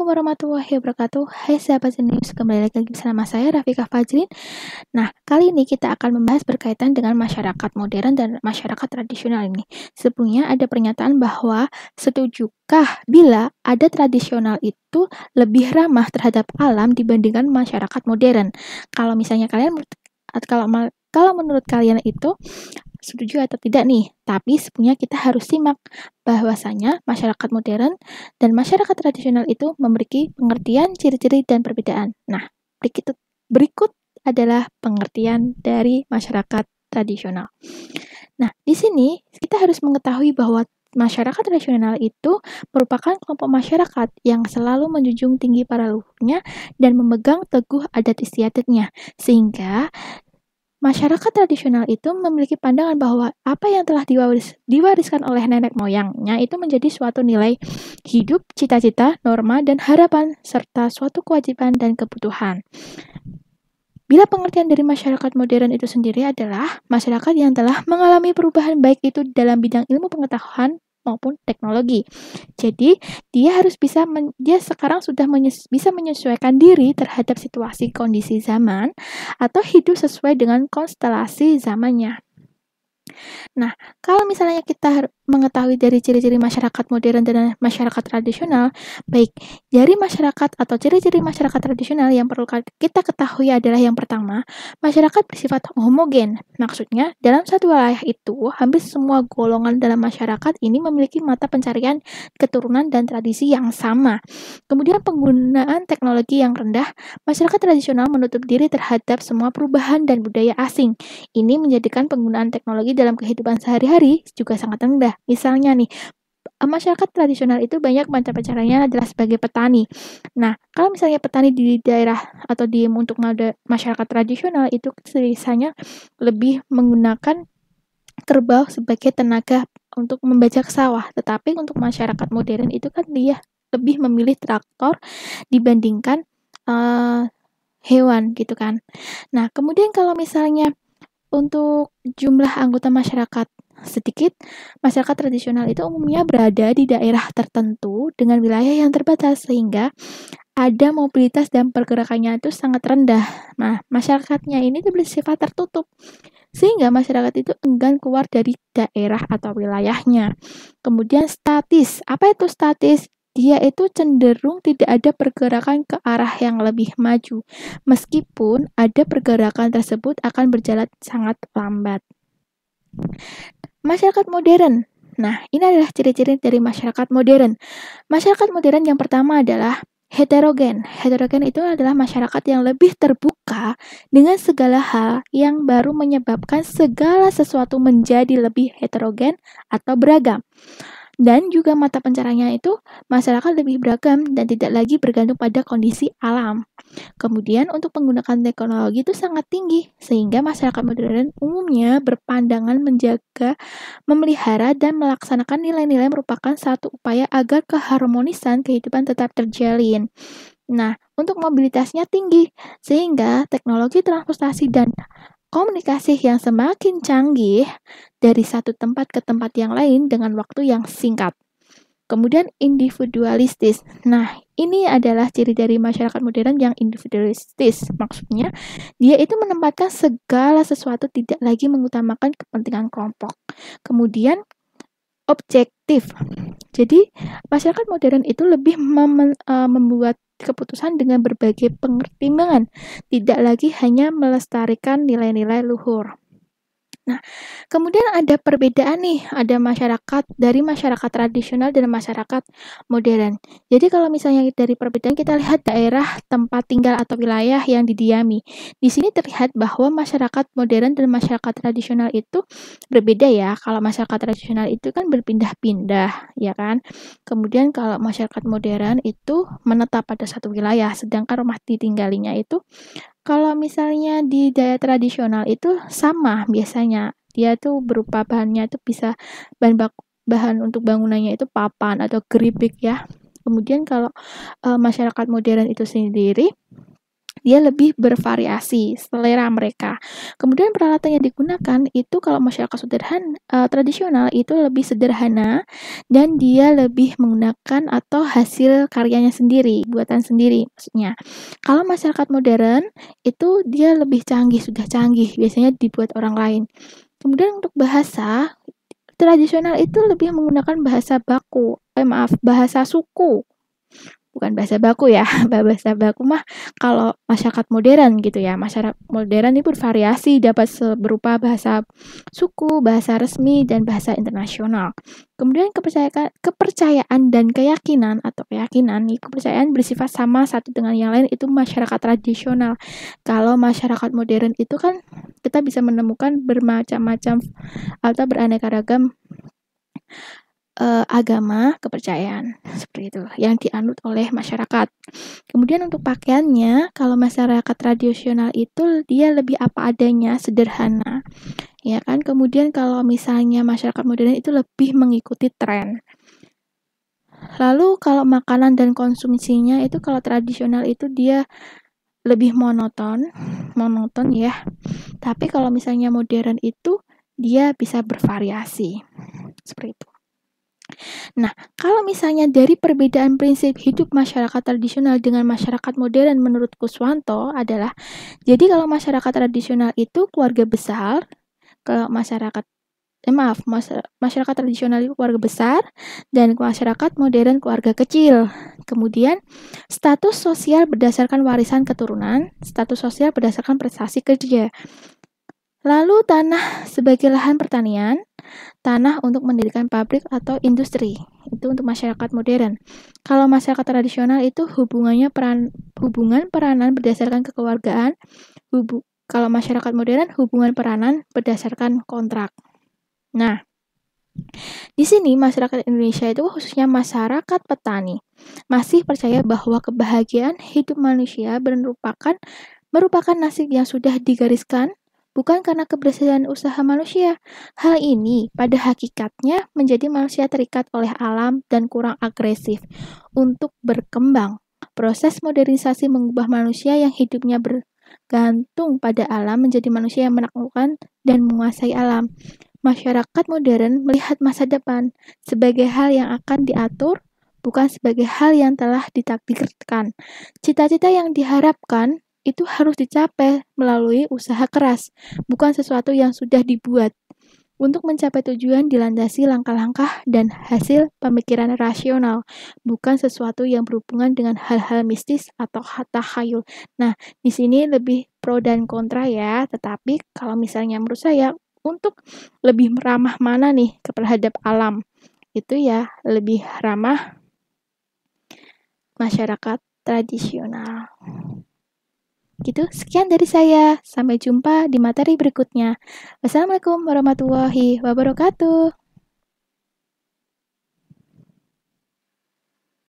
Assalamualaikum warahmatullahi wabarakatuh Hai sahabat jenius, kembali lagi bersama saya Rafika Fajrin Nah, kali ini kita akan membahas berkaitan dengan masyarakat modern dan masyarakat tradisional ini Sebelumnya ada pernyataan bahwa setujukah bila ada tradisional itu lebih ramah terhadap alam dibandingkan masyarakat modern Kalau misalnya kalian, kalau kalau menurut kalian itu setuju atau tidak nih, tapi sepunya kita harus simak bahwasanya masyarakat modern dan masyarakat tradisional itu memiliki pengertian, ciri-ciri, dan perbedaan. Nah, berikut, berikut adalah pengertian dari masyarakat tradisional. Nah, di sini kita harus mengetahui bahwa masyarakat tradisional itu merupakan kelompok masyarakat yang selalu menjunjung tinggi para luhurnya dan memegang teguh adat istiadatnya, sehingga Masyarakat tradisional itu memiliki pandangan bahwa apa yang telah diwaris, diwariskan oleh nenek moyangnya itu menjadi suatu nilai hidup, cita-cita, norma, dan harapan, serta suatu kewajiban dan kebutuhan. Bila pengertian dari masyarakat modern itu sendiri adalah masyarakat yang telah mengalami perubahan baik itu dalam bidang ilmu pengetahuan maupun teknologi. Jadi, dia harus bisa men, dia sekarang sudah menyes, bisa menyesuaikan diri terhadap situasi kondisi zaman atau hidup sesuai dengan konstelasi zamannya. Nah, kalau misalnya kita mengetahui dari ciri-ciri masyarakat modern dan masyarakat tradisional, baik dari masyarakat atau ciri-ciri masyarakat tradisional yang perlu kita ketahui adalah yang pertama, masyarakat bersifat homogen. Maksudnya, dalam satu wilayah itu, hampir semua golongan dalam masyarakat ini memiliki mata pencarian keturunan dan tradisi yang sama. Kemudian penggunaan teknologi yang rendah, masyarakat tradisional menutup diri terhadap semua perubahan dan budaya asing. Ini menjadikan penggunaan teknologi dalam kehidupan sehari-hari juga sangat rendah. Misalnya nih, masyarakat tradisional itu banyak macam caranya adalah sebagai petani. Nah, kalau misalnya petani di daerah atau di untuk masyarakat tradisional itu sisanya lebih menggunakan kerbau sebagai tenaga untuk membajak sawah. Tetapi untuk masyarakat modern itu kan dia lebih memilih traktor dibandingkan uh, hewan gitu kan. Nah, kemudian kalau misalnya untuk jumlah anggota masyarakat sedikit, masyarakat tradisional itu umumnya berada di daerah tertentu dengan wilayah yang terbatas sehingga ada mobilitas dan pergerakannya itu sangat rendah. Nah, masyarakatnya ini tuh bersifat tertutup sehingga masyarakat itu enggan keluar dari daerah atau wilayahnya. Kemudian statis. Apa itu statis? Dia itu cenderung tidak ada pergerakan ke arah yang lebih maju, meskipun ada pergerakan tersebut akan berjalan sangat lambat. Masyarakat modern. Nah, ini adalah ciri-ciri dari masyarakat modern. Masyarakat modern yang pertama adalah heterogen. Heterogen itu adalah masyarakat yang lebih terbuka dengan segala hal yang baru menyebabkan segala sesuatu menjadi lebih heterogen atau beragam. Dan juga mata pencerahnya itu masyarakat lebih beragam dan tidak lagi bergantung pada kondisi alam. Kemudian untuk menggunakan teknologi itu sangat tinggi sehingga masyarakat modern umumnya berpandangan menjaga, memelihara dan melaksanakan nilai-nilai merupakan satu upaya agar keharmonisan kehidupan tetap terjalin. Nah, untuk mobilitasnya tinggi sehingga teknologi transportasi dan komunikasi yang semakin canggih dari satu tempat ke tempat yang lain dengan waktu yang singkat. Kemudian individualistis. Nah, ini adalah ciri dari masyarakat modern yang individualistis. Maksudnya, dia itu menempatkan segala sesuatu tidak lagi mengutamakan kepentingan kelompok. Kemudian objektif. Jadi, masyarakat modern itu lebih mem- eh, membuat keputusan dengan berbagai pertimbangan, tidak lagi hanya melestarikan nilai-nilai luhur. Nah, kemudian ada perbedaan nih, ada masyarakat dari masyarakat tradisional dan masyarakat modern. Jadi kalau misalnya dari perbedaan kita lihat daerah tempat tinggal atau wilayah yang didiami. Di sini terlihat bahwa masyarakat modern dan masyarakat tradisional itu berbeda ya. Kalau masyarakat tradisional itu kan berpindah-pindah, ya kan? Kemudian kalau masyarakat modern itu menetap pada satu wilayah, sedangkan rumah ditinggalinya itu kalau misalnya di daya tradisional itu sama biasanya. Dia tuh berupa bahannya itu bisa bahan baku, bahan untuk bangunannya itu papan atau keripik ya. Kemudian kalau e, masyarakat modern itu sendiri dia lebih bervariasi selera mereka. Kemudian peralatan yang digunakan itu kalau masyarakat sederhana uh, eh, tradisional itu lebih sederhana dan dia lebih menggunakan atau hasil karyanya sendiri, buatan sendiri maksudnya. Kalau masyarakat modern itu dia lebih canggih, sudah canggih, biasanya dibuat orang lain. Kemudian untuk bahasa tradisional itu lebih menggunakan bahasa baku, eh maaf, bahasa suku bukan bahasa baku ya bahasa baku mah kalau masyarakat modern gitu ya masyarakat modern ini bervariasi dapat berupa bahasa suku bahasa resmi dan bahasa internasional kemudian kepercayaan kepercayaan dan keyakinan atau keyakinan kepercayaan bersifat sama satu dengan yang lain itu masyarakat tradisional kalau masyarakat modern itu kan kita bisa menemukan bermacam-macam atau beraneka ragam uh, agama kepercayaan seperti itu yang dianut oleh masyarakat. Kemudian untuk pakaiannya, kalau masyarakat tradisional itu dia lebih apa adanya, sederhana. Ya kan? Kemudian kalau misalnya masyarakat modern itu lebih mengikuti tren. Lalu kalau makanan dan konsumsinya itu kalau tradisional itu dia lebih monoton, monoton ya. Tapi kalau misalnya modern itu dia bisa bervariasi. Seperti itu. Nah, kalau misalnya dari perbedaan prinsip hidup masyarakat tradisional dengan masyarakat modern menurut Kuswanto adalah jadi kalau masyarakat tradisional itu keluarga besar, kalau masyarakat eh, maaf, masyarakat tradisional itu keluarga besar dan masyarakat modern keluarga kecil. Kemudian, status sosial berdasarkan warisan keturunan, status sosial berdasarkan prestasi kerja. Lalu tanah sebagai lahan pertanian, tanah untuk mendirikan pabrik atau industri. Itu untuk masyarakat modern. Kalau masyarakat tradisional itu hubungannya peran hubungan peranan berdasarkan kekeluargaan. Hubu, kalau masyarakat modern hubungan peranan berdasarkan kontrak. Nah, di sini masyarakat Indonesia itu khususnya masyarakat petani masih percaya bahwa kebahagiaan hidup manusia merupakan merupakan nasib yang sudah digariskan bukan karena keberhasilan usaha manusia. Hal ini pada hakikatnya menjadi manusia terikat oleh alam dan kurang agresif untuk berkembang. Proses modernisasi mengubah manusia yang hidupnya bergantung pada alam menjadi manusia yang menaklukkan dan menguasai alam. Masyarakat modern melihat masa depan sebagai hal yang akan diatur, bukan sebagai hal yang telah ditakdirkan. Cita-cita yang diharapkan itu harus dicapai melalui usaha keras, bukan sesuatu yang sudah dibuat. Untuk mencapai tujuan dilandasi langkah-langkah dan hasil pemikiran rasional, bukan sesuatu yang berhubungan dengan hal-hal mistis atau tahayul. Nah, di sini lebih pro dan kontra ya, tetapi kalau misalnya menurut saya untuk lebih ramah mana nih terhadap alam, itu ya lebih ramah masyarakat tradisional. Gitu, sekian dari saya. Sampai jumpa di materi berikutnya. Wassalamualaikum warahmatullahi wabarakatuh.